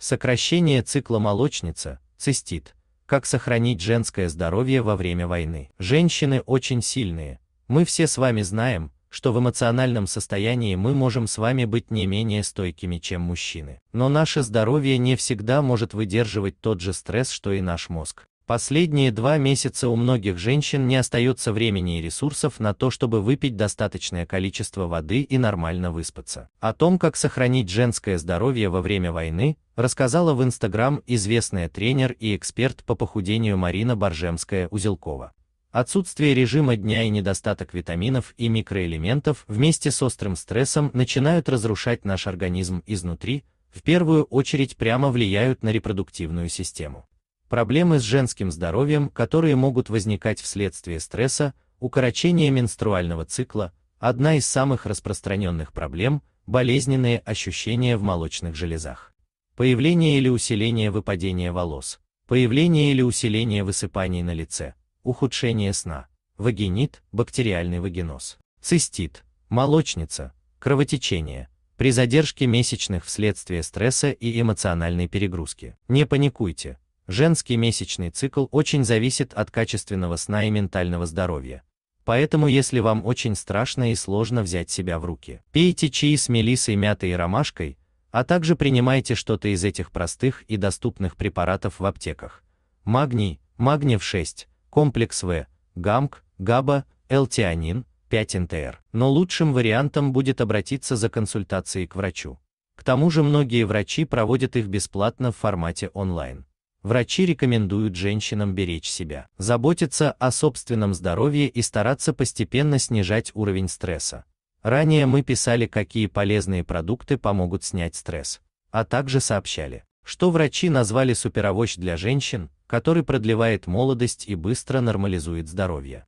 Сокращение цикла молочница, цистит. Как сохранить женское здоровье во время войны? Женщины очень сильные. Мы все с вами знаем, что в эмоциональном состоянии мы можем с вами быть не менее стойкими, чем мужчины. Но наше здоровье не всегда может выдерживать тот же стресс, что и наш мозг. Последние два месяца у многих женщин не остается времени и ресурсов на то, чтобы выпить достаточное количество воды и нормально выспаться. О том, как сохранить женское здоровье во время войны, рассказала в Инстаграм известная тренер и эксперт по похудению Марина Боржемская-Узелкова. Отсутствие режима дня и недостаток витаминов и микроэлементов вместе с острым стрессом начинают разрушать наш организм изнутри, в первую очередь прямо влияют на репродуктивную систему проблемы с женским здоровьем, которые могут возникать вследствие стресса, укорочение менструального цикла, одна из самых распространенных проблем – болезненные ощущения в молочных железах. Появление или усиление выпадения волос, появление или усиление высыпаний на лице, ухудшение сна, вагинит, бактериальный вагиноз, цистит, молочница, кровотечение, при задержке месячных вследствие стресса и эмоциональной перегрузки. Не паникуйте, Женский месячный цикл очень зависит от качественного сна и ментального здоровья. Поэтому если вам очень страшно и сложно взять себя в руки, пейте чаи с мелиссой, мятой и ромашкой, а также принимайте что-то из этих простых и доступных препаратов в аптеках. Магний, магниев-6, комплекс В, гамк, габа, элтианин, 5 НТР. Но лучшим вариантом будет обратиться за консультацией к врачу. К тому же многие врачи проводят их бесплатно в формате онлайн. Врачи рекомендуют женщинам беречь себя, заботиться о собственном здоровье и стараться постепенно снижать уровень стресса. Ранее мы писали, какие полезные продукты помогут снять стресс, а также сообщали, что врачи назвали суперовощ для женщин, который продлевает молодость и быстро нормализует здоровье.